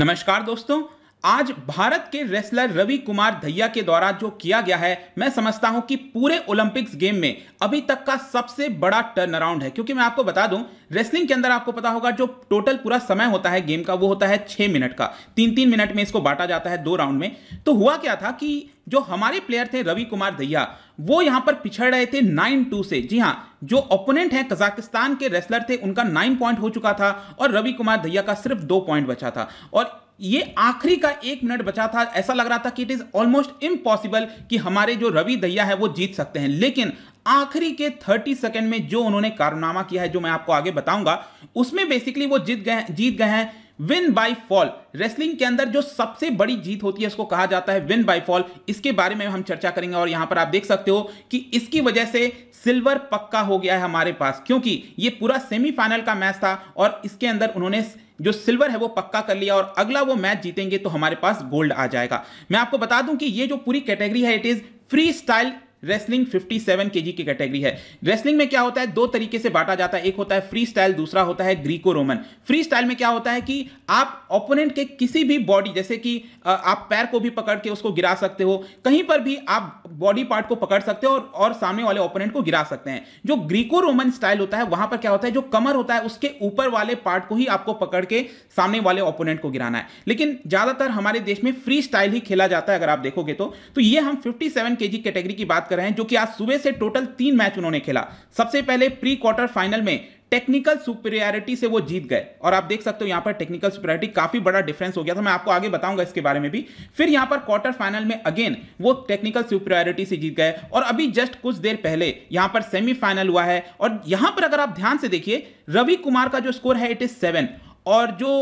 नमस्कार दोस्तों आज भारत के रेसलर रवि कुमार धैया के द्वारा जो किया गया है मैं समझता हूं कि पूरे ओलंपिक्स गेम में अभी तक का सबसे बड़ा टर्न अराउंड है क्योंकि मैं आपको बता दूं रेसलिंग के अंदर आपको पता होगा जो टोटल पूरा समय होता है गेम का वो होता है छः मिनट का तीन तीन मिनट में इसको बांटा जाता है दो राउंड में तो हुआ क्या था कि जो हमारे प्लेयर थे रवि कुमार धैया वो यहां पर पिछड़ रहे थे नाइन टू से जी हाँ जो ओपोनेंट हैं कजाकिस्तान के रेसलर थे उनका नाइन पॉइंट हो चुका था और रवि कुमार धैया का सिर्फ दो पॉइंट बचा था और ये आखिरी का एक मिनट बचा था ऐसा लग रहा था कि इट इज ऑलमोस्ट इम्पॉसिबल कि हमारे जो रवि दहिया है वो जीत सकते हैं लेकिन आखिरी के 30 सेकंड में जो उन्होंने कारनामा किया है जो मैं आपको आगे बताऊंगा उसमें बेसिकली वो जीत गए जीत गए हैं विन बाय फॉल रेसलिंग के अंदर जो सबसे बड़ी जीत होती है उसको कहा जाता है विन बाय फॉल इसके बारे में हम चर्चा करेंगे और यहां पर आप देख सकते हो कि इसकी वजह से सिल्वर पक्का हो गया है हमारे पास क्योंकि ये पूरा सेमीफाइनल का मैच था और इसके अंदर उन्होंने जो सिल्वर है वो पक्का कर लिया और अगला वो मैच जीतेंगे तो हमारे पास गोल्ड आ जाएगा मैं आपको बता दूं कि ये जो पूरी कैटेगरी है it is free style wrestling 57 जी की कैटेगरी है रेसलिंग में क्या होता है दो तरीके से बांटा जाता है एक होता है फ्री स्टाइल दूसरा होता है ग्रीको रोमन फ्री स्टाइल में क्या होता है कि आप ओपोनेंट के किसी भी बॉडी जैसे कि आप पैर को भी पकड़ के उसको गिरा सकते हो कहीं पर भी आप बॉडी पार्ट को पकड़ सकते हैं और, और सामने वाले ओपोनेंट को गिरा सकते हैं जो ग्रीको रोमन स्टाइल होता है वहां पर क्या होता है जो कमर होता है उसके ऊपर वाले पार्ट को ही आपको पकड़ के सामने वाले ओपोनेंट को गिराना है लेकिन ज्यादातर हमारे देश में फ्री स्टाइल ही खेला जाता है अगर आप देखोगे तो, तो ये हम फिफ्टी सेवन कैटेगरी की बात कर रहे हैं जो कि आज सुबह से टोटल तीन मैच उन्होंने खेला सबसे पहले प्री क्वार्टर फाइनल में टेक्निकल सुपेरियरिटी से वो जीत गए और आप देख सकते हो यहाँ पर टेक्निकल सुपेरियरिटी काफी बड़ा डिफरेंस हो गया था मैं आपको आगे बताऊंगा इसके बारे में भी फिर यहां पर क्वार्टर फाइनल में अगेन वो टेक्निकल सुपेरियरिटी से जीत गए और अभी जस्ट कुछ देर पहले यहां पर सेमीफाइनल हुआ है और यहां पर अगर आप ध्यान से देखिए रवि कुमार का जो स्कोर है इट इज सेवन और जो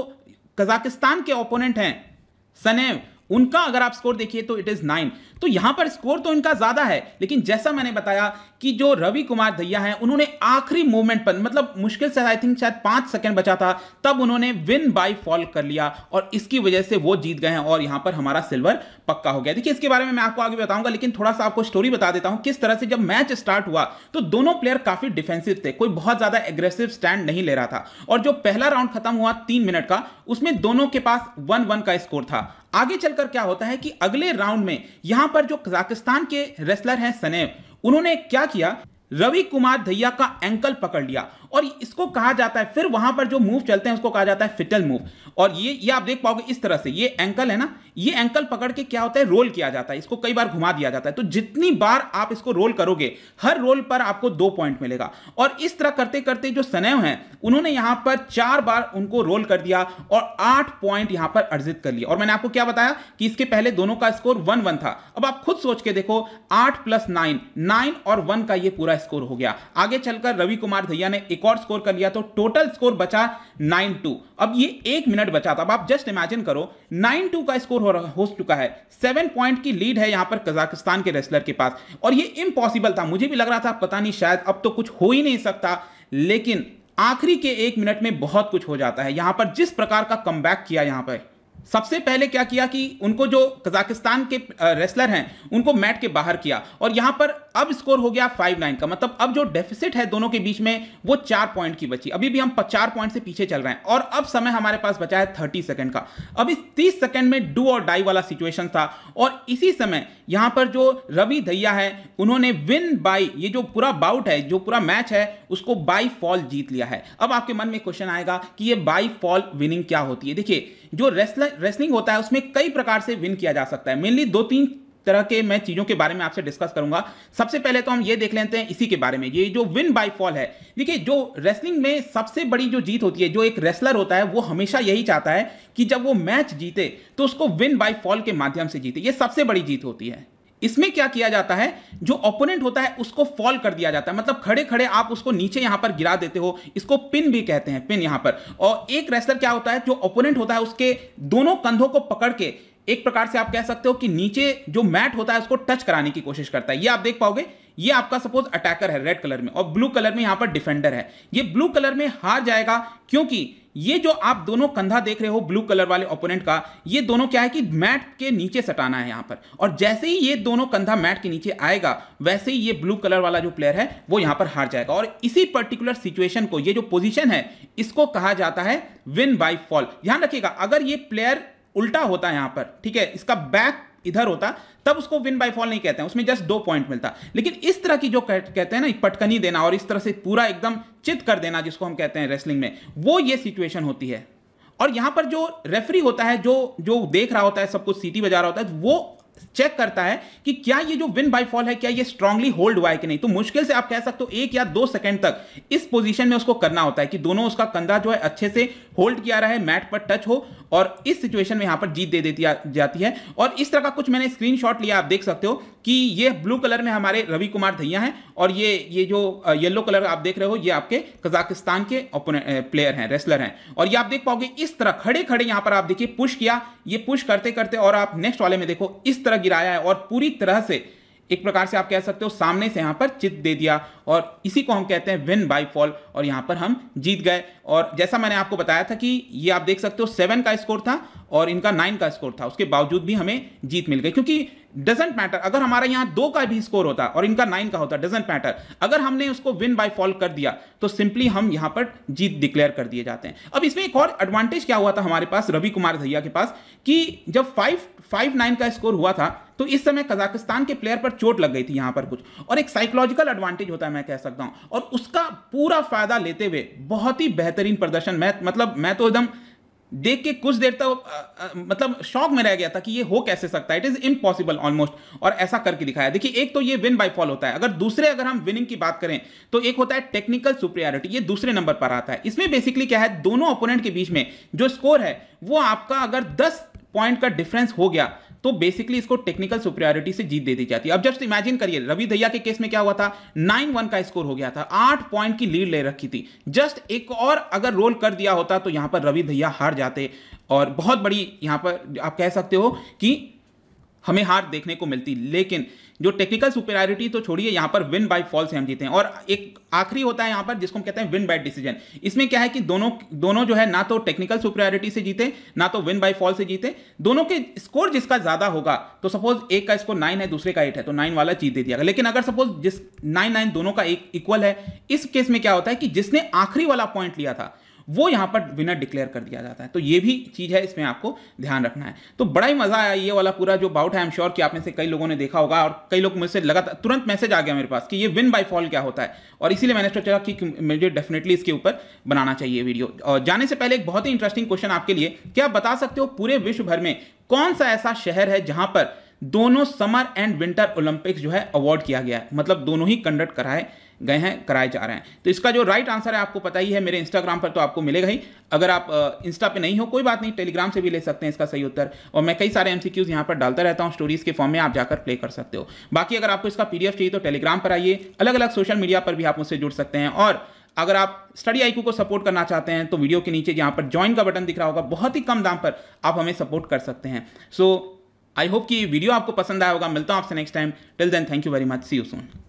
कजाकिस्तान के ओपोनेंट हैं सनेव उनका अगर आप स्कोर देखिए तो इट इज नाइन तो यहां पर स्कोर तो इनका ज्यादा है लेकिन जैसा मैंने बताया कि जो रवि कुमार धैया हैं उन्होंने आखिरी मूवमेंट पर मतलब मुश्किल से आई थिंक शायद पांच सेकंड बचा था तब उन्होंने विन बाय फॉल कर लिया और इसकी वजह से वो जीत गए हैं और यहां पर हमारा सिल्वर पक्का हो गया देखिए इसके बारे में मैं आपको आगे बताऊंगा लेकिन थोड़ा सा आपको स्टोरी बता देता हूं किस तरह से जब मैच स्टार्ट हुआ तो दोनों प्लेयर काफी डिफेंसिव थे कोई बहुत ज्यादा एग्रेसिव स्टैंड नहीं ले रहा था और जो पहला राउंड खत्म हुआ तीन मिनट का उसमें दोनों के पास वन वन का स्कोर था आगे चलकर क्या होता है कि अगले राउंड में यहां यहाँ पर जो कजाकिस्तान के रेसलर हैं सनेब उन्होंने क्या किया रवि कुमार धैया का एंकल पकड़ लिया और इसको कहा जाता है फिर वहां पर जो मूव चलते हैं उसको कहा जाता है फिटल मूव और ये ये आप देख पाओगे इस तरह से ये एंकल है ना ये एंकल पकड़ के क्या होता है रोल किया जाता है इसको कई बार घुमा दिया जाता है तो जितनी बार आप इसको रोल करोगे हर रोल पर आपको दो पॉइंट मिलेगा और इस तरह करते करते जो सनैव हैं उन्होंने यहां पर चार बार उनको रोल कर दिया और आठ पॉइंट यहां पर अर्जित कर लिया और मैंने आपको क्या बताया कि इसके पहले दोनों का स्कोर वन वन था अब आप खुद सोच के देखो आठ प्लस नाइन नाइन और वन का ये पूरा स्कोर हो गया आगे चलकर रवि कुमार धैया ने एक और स्कोर कर लिया तो टोटल स्कोर बचा नाइन टू अब ये एक मिनट बचा था अब आप जस्ट इमेजिन करो नाइन टू का स्कोर हो, हो चुका है सेवन पॉइंट की लीड है यहां पर कजाकिस्तान के रेसलर के पास और ये इम्पॉसिबल था मुझे भी लग रहा था पता नहीं शायद अब तो कुछ हो ही नहीं सकता लेकिन आखिरी के एक मिनट में बहुत कुछ हो जाता है यहां पर जिस प्रकार का कम किया यहां पर सबसे पहले क्या किया कि उनको जो कजाकिस्तान के रेसलर हैं उनको मैट के बाहर किया और यहां पर अब स्कोर हो गया फाइव नाइन का मतलब अब जो डेफिसिट है दोनों के बीच में वो चार पॉइंट की बची अभी भी हम चार पॉइंट से पीछे चल रहे हैं और अब समय हमारे पास बचा है थर्टी सेकेंड का अब इस तीस सेकेंड में डू और डाई वाला सिचुएशन था और इसी समय यहां पर जो रवि धैया है उन्होंने विन बाई ये जो पूरा बाउट है जो पूरा मैच है उसको बाई फॉल जीत लिया है अब आपके मन में क्वेश्चन आएगा कि ये बाई फॉल विनिंग क्या होती है देखिए जो रेसलिंग होता है उसमें कई प्रकार से विन किया जा सकता है मेनली दो तीन तरह के मैं चीज़ों के बारे में आपसे डिस्कस करूंगा सबसे पहले तो हम ये देख लेते हैं इसी के बारे में ये जो विन बाय फॉल है देखिए जो रेसलिंग में सबसे बड़ी जो जीत होती है जो एक रेसलर होता है वो हमेशा यही चाहता है कि जब वो मैच जीते तो उसको विन बाय फॉल के माध्यम से जीते ये सबसे बड़ी जीत होती है इसमें क्या किया जाता है जो ओपोनेंट होता है उसको फॉल कर दिया जाता है मतलब खड़े खड़े आप उसको नीचे यहां पर गिरा देते हो इसको पिन भी कहते हैं पिन यहां पर और एक रेसलर क्या होता है जो ओपोनेंट होता है उसके दोनों कंधों को पकड़ के एक प्रकार से आप कह सकते हो कि नीचे जो मैट होता है उसको टच कराने की कोशिश करता है ये आप देख पाओगे ये आपका सपोज अटैकर है रेड कलर में और ब्लू कलर में यहां पर डिफेंडर है ये ब्लू कलर में हार जाएगा क्योंकि ये जो आप दोनों कंधा देख रहे हो ब्लू कलर वाले ओपोनेंट का ये दोनों क्या है कि मैट के नीचे सटाना है यहां पर और जैसे ही ये दोनों कंधा मैट के नीचे आएगा वैसे ही ये ब्लू कलर वाला जो प्लेयर है वो यहां पर हार जाएगा और इसी पर्टिकुलर सिचुएशन को ये जो पोजीशन है इसको कहा जाता है विन बाई फॉल ध्यान रखिएगा अगर ये प्लेयर उल्टा होता है यहां पर ठीक है इसका बैक इधर होता तब उसको विन बाय फॉल नहीं कहते हैं उसमें जस्ट दो पॉइंट मिलता लेकिन इस तरह की जो कहते हैं ना पटकनी देना और इस तरह से पूरा एकदम चित कर देना जिसको हम कहते हैं रेसलिंग में वो ये सिचुएशन होती है और यहां पर जो रेफरी होता है जो जो देख रहा होता है सब कुछ सीटी बजा रहा होता है वो चेक करता है कि क्या ये जो विन बाय फॉल है क्या ये स्ट्रांगली होल्ड हुआ है कि नहीं तो मुश्किल से आप कह सकते हो एक या दो सेकंड तक इस पोजीशन में उसको करना होता है कि दोनों उसका कंधा जो है अच्छे से होल्ड किया रहा है मैट पर टच हो और इस सिचुएशन में यहाँ पर जीत दे देती जाती है और इस तरह का कुछ मैंने स्क्रीन लिया आप देख सकते हो कि ये ब्लू कलर में हमारे रवि कुमार धैया हैं और ये ये जो येलो कलर आप देख रहे हो ये आपके कजाकिस्तान के प्लेयर हैं रेसलर हैं और ये आप देख पाओगे इस तरह खड़े खड़े यहां पर आप देखिए पुश किया ये पुश करते करते और आप नेक्स्ट वाले में देखो इस तरह गिराया है और पूरी तरह से एक प्रकार से आप कह सकते हो सामने से यहां पर चित दे दिया और इसी को हम कहते हैं विन बाई फॉल और यहाँ पर हम जीत गए और जैसा मैंने आपको बताया था कि ये आप देख सकते हो सेवन का स्कोर था और इनका नाइन का स्कोर था उसके बावजूद भी हमें जीत मिल गई क्योंकि डजेंट मैटर अगर हमारा यहाँ दो का भी स्कोर होता और इनका नाइन का होता डजेंट मैटर अगर हमने उसको विन बाय फॉल कर दिया तो सिंपली हम यहाँ पर जीत डिक्लेयर कर दिए जाते हैं अब इसमें एक और एडवांटेज क्या हुआ था हमारे पास रवि कुमार धैया के पास कि जब फाइव फाइव नाइन का स्कोर हुआ था तो इस समय कजाकिस्तान के प्लेयर पर चोट लग गई थी यहाँ पर कुछ और एक साइकोलॉजिकल एडवांटेज होता है मैं कह सकता हूं और उसका पूरा फायदा लेते हुए बहुत ही बेहतरीन प्रदर्शन मैं मतलब मैं तो एकदम देख के कुछ देर तक मतलब शौक में रह गया था कि ये हो कैसे सकता है इट इज इम्पॉसिबल ऑलमोस्ट और ऐसा करके दिखाया देखिए एक तो ये विन बाय फॉल होता है अगर दूसरे अगर हम विनिंग की बात करें तो एक होता है टेक्निकल सुप्रियरिटी ये दूसरे नंबर पर आता है इसमें बेसिकली क्या है दोनों ओपोनेंट के बीच में जो स्कोर है वो आपका अगर दस पॉइंट का डिफरेंस हो गया तो बेसिकली इसको टेक्निकल सुप्रियोरिटी से जीत दे दी जाती है अब जस्ट इमेजिन करिए रवि दैया के केस में क्या हुआ था नाइन वन का स्कोर हो गया था आठ पॉइंट की लीड ले रखी थी जस्ट एक और अगर रोल कर दिया होता तो यहां पर रवि दैया हार जाते और बहुत बड़ी यहां पर आप कह सकते हो कि हमें हार देखने को मिलती लेकिन जो टेक्निकल सुपेरिटी तो छोड़िए यहाँ पर विन बाय फॉल से हम जीते हैं और एक आखिरी होता है यहाँ पर जिसको हम कहते हैं विन बाय डिसीजन इसमें क्या है कि दोनों दोनों जो है ना तो टेक्निकल सुपेरिटी से जीते ना तो विन बाय फॉल से जीते दोनों के स्कोर जिसका ज़्यादा होगा तो सपोज एक का स्कोर नाइन है दूसरे का एट है तो नाइन वाला जीत दे दिया लेकिन अगर सपोज जिस नाइन नाइन दोनों का एक इक्वल है इस केस में क्या होता है कि जिसने आखिरी वाला पॉइंट लिया था वो यहाँ पर विनर डिक्लेयर कर दिया जाता है तो ये भी चीज़ है इसमें आपको ध्यान रखना है तो बड़ा ही मज़ा आया ये वाला पूरा जो बाउट है एम श्योर कि आप में से कई लोगों ने देखा होगा और कई लोग मुझसे लगातार तुरंत मैसेज आ गया मेरे पास कि ये विन बाय फॉल क्या होता है और इसीलिए मैंने सोचा कि मुझे डेफिनेटली इसके ऊपर बनाना चाहिए वीडियो और जाने से पहले एक बहुत ही इंटरेस्टिंग क्वेश्चन आपके लिए क्या आप बता सकते हो पूरे विश्व भर में कौन सा ऐसा शहर है जहाँ पर दोनों समर एंड विंटर ओलंपिक्स जो है अवार्ड किया गया है मतलब दोनों ही कंडक्ट कराए गए हैं कराए जा रहे हैं तो इसका जो राइट आंसर है आपको पता ही है मेरे इंस्टाग्राम पर तो आपको मिलेगा ही अगर आप इंस्टा पे नहीं हो कोई बात नहीं टेलीग्राम से भी ले सकते हैं इसका सही उत्तर और मैं कई सारे एमसीक्यूज यहां पर डालता रहता हूं स्टोरीज के फॉर्म में आप जाकर प्ले कर सकते हो बाकी अगर आपको इसका पीडीएफ चाहिए तो टेलीग्राम पर आइए अलग अलग सोशल मीडिया पर भी आप मुझसे जुड़ सकते हैं और अगर आप स्टडी आईक्यू को सपोर्ट करना चाहते हैं तो वीडियो के नीचे जहां पर ज्वाइन का बटन दिख रहा होगा बहुत ही कम दाम पर आप हमें सपोर्ट कर सकते हैं सो so, आई होप कि वीडियो आपको पसंद आया होगा मिलता हूँ आपसे next time till then thank you very much see you soon